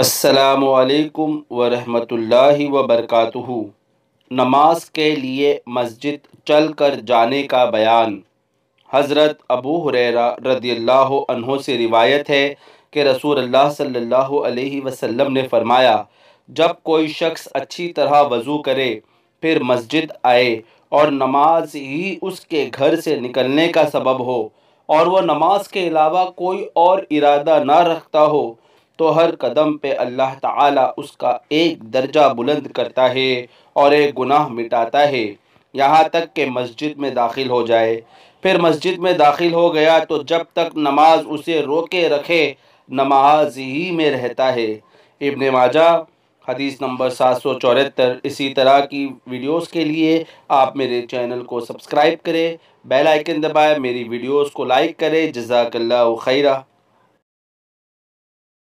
असलकम वरहमतुल्लाहि वबरकातुहु नमाज के लिए मस्जिद चल कर जाने का बयान हज़रत अबू हुरैरा रदील्ला से रिवायत है कि रसूल अल्लाह सल्लल्लाहु अलैहि वसल्लम ने फ़रमाया जब कोई शख्स अच्छी तरह वज़ू करे फिर मस्जिद आए और नमाज ही उसके घर से निकलने का सबब हो और वह नमाज के अलावा कोई और इरादा ना रखता हो तो हर कदम पे अल्लाह ताला उसका एक दर्जा बुलंद करता है और एक गुनाह मिटाता है यहाँ तक कि मस्जिद में दाखिल हो जाए फिर मस्जिद में दाखिल हो गया तो जब तक नमाज उसे रोके रखे नमाज ही में रहता है इबन माजा हदीस नंबर सात सौ चौहत्तर इसी तरह की वीडियोस के लिए आप मेरे चैनल को सब्सक्राइब करें बेल आइकन दबाएं मेरी वीडियोस को लाइक करें जजाकल्ला खैरा